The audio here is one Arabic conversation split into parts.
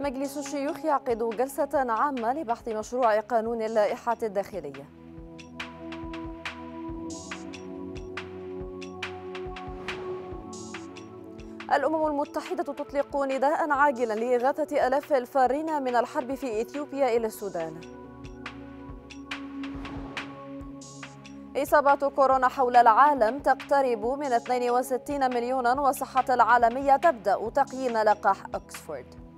مجلس الشيوخ يعقد جلسة عامة لبحث مشروع قانون اللائحة الداخلية الأمم المتحدة تطلق نداء عاجلا لإغاثة ألاف الفارين من الحرب في إثيوبيا إلى السودان إصابات كورونا حول العالم تقترب من 62 مليون وصحة العالمية تبدأ تقييم لقاح أكسفورد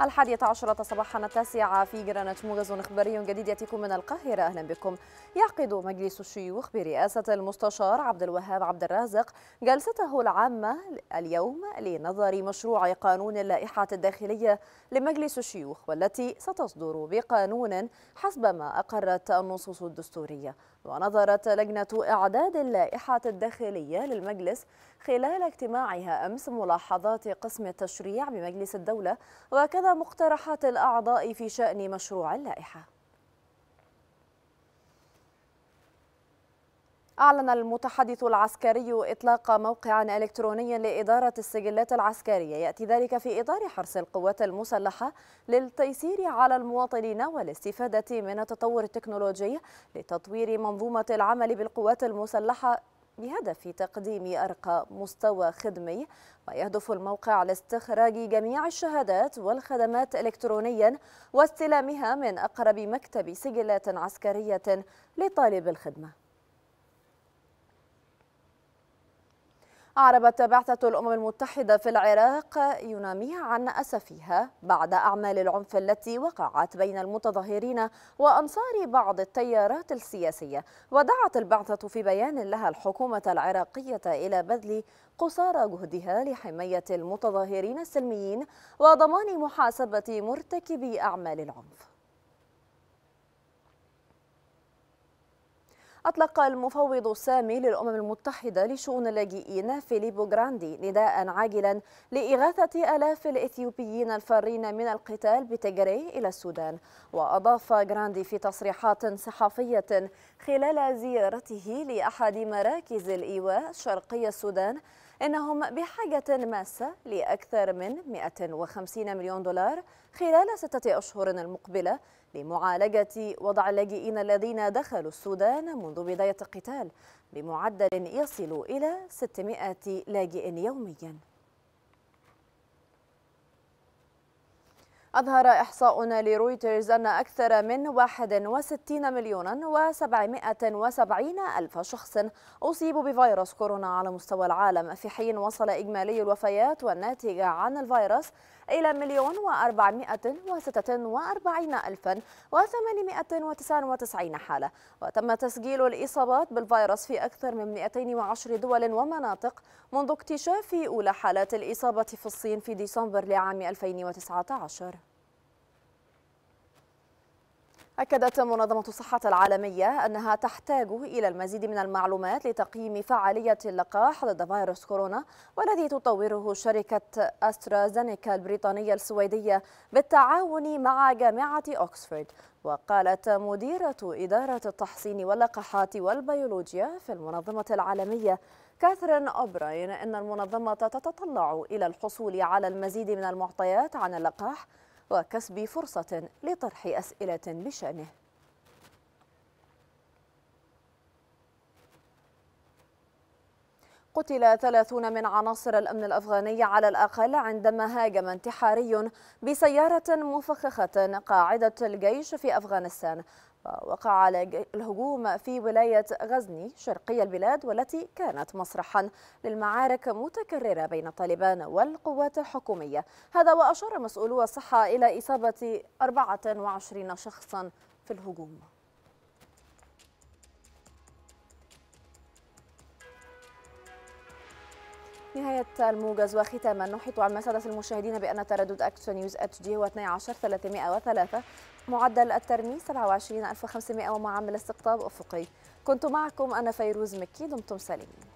الحادية عشرة صباحا التاسعة في جرانت موجز إخباري جديد يأتيكم من القاهرة أهلا بكم يعقد مجلس الشيوخ برئاسة المستشار عبد الوهاب عبد الرازق جلسته العامة اليوم لنظر مشروع قانون اللائحة الداخلية لمجلس الشيوخ والتي ستصدر بقانون حسب ما أقرت النصوص الدستورية ونظرت لجنة إعداد اللائحة الداخلية للمجلس خلال اجتماعها أمس ملاحظات قسم التشريع بمجلس الدولة وكذا مقترحات الأعضاء في شأن مشروع اللائحة أعلن المتحدث العسكري إطلاق موقع إلكتروني لإدارة السجلات العسكرية يأتي ذلك في إطار حرص القوات المسلحة للتيسير على المواطنين والاستفادة من التطور التكنولوجي لتطوير منظومة العمل بالقوات المسلحة بهدف تقديم أرقى مستوى خدمي ويهدف الموقع لاستخراج جميع الشهادات والخدمات إلكترونيا واستلامها من أقرب مكتب سجلات عسكرية لطالب الخدمة أعربت بعثة الأمم المتحدة في العراق يناميها عن أسفها بعد أعمال العنف التي وقعت بين المتظاهرين وأنصار بعض التيارات السياسية ودعت البعثة في بيان لها الحكومة العراقية إلى بذل قصارى جهدها لحماية المتظاهرين السلميين وضمان محاسبة مرتكبي أعمال العنف أطلق المفوض السامي للأمم المتحدة لشؤون اللاجئين فيليبو جراندي نداء عاجلا لإغاثة ألاف الإثيوبيين الفارين من القتال بتجري إلى السودان وأضاف جراندي في تصريحات صحفية خلال زيارته لأحد مراكز الإيواء شرقي السودان إنهم بحاجة ماسة لأكثر من 150 مليون دولار خلال ستة أشهر المقبلة لمعالجة وضع اللاجئين الذين دخلوا السودان منذ بداية القتال بمعدل يصل إلى 600 لاجئ يومياً أظهر إحصاء لرويترز أن أكثر من 61 مليون و770 ألف شخص أصيبوا بفيروس كورونا على مستوى العالم في حين وصل إجمالي الوفيات والناتجة عن الفيروس إلى مليون و446 ألفا و899 حالة وتم تسجيل الإصابات بالفيروس في أكثر من 210 دول ومناطق منذ اكتشاف أولى حالات الإصابة في الصين في ديسمبر لعام 2019 أكدت منظمة الصحة العالمية أنها تحتاج إلى المزيد من المعلومات لتقييم فعالية اللقاح ضد فيروس كورونا والذي تطوره شركة أسترازينيكا البريطانية السويدية بالتعاون مع جامعة أكسفورد وقالت مديرة إدارة التحصين واللقاحات والبيولوجيا في المنظمة العالمية كاثرين أوبراين أن المنظمة تتطلع إلى الحصول على المزيد من المعطيات عن اللقاح وكسب فرصة لطرح أسئلة بشأنه قتل 30 من عناصر الأمن الأفغاني على الأقل عندما هاجم انتحاري بسيارة مفخخة قاعدة الجيش في أفغانستان وقع على الهجوم في ولاية غزني شرقي البلاد والتي كانت مسرحا للمعارك متكررة بين طالبان والقوات الحكومية هذا وأشار مسؤولو الصحة إلى إصابة 24 شخصا في الهجوم نهاية الموجز وختاما نحيط عن سادة المشاهدين بأن تردد أكشن نيوز اتش دي هو 12303 معدل الترميز 27500 ومعامل استقطاب أفقي كنت معكم أنا فيروز مكي دمتم سالمين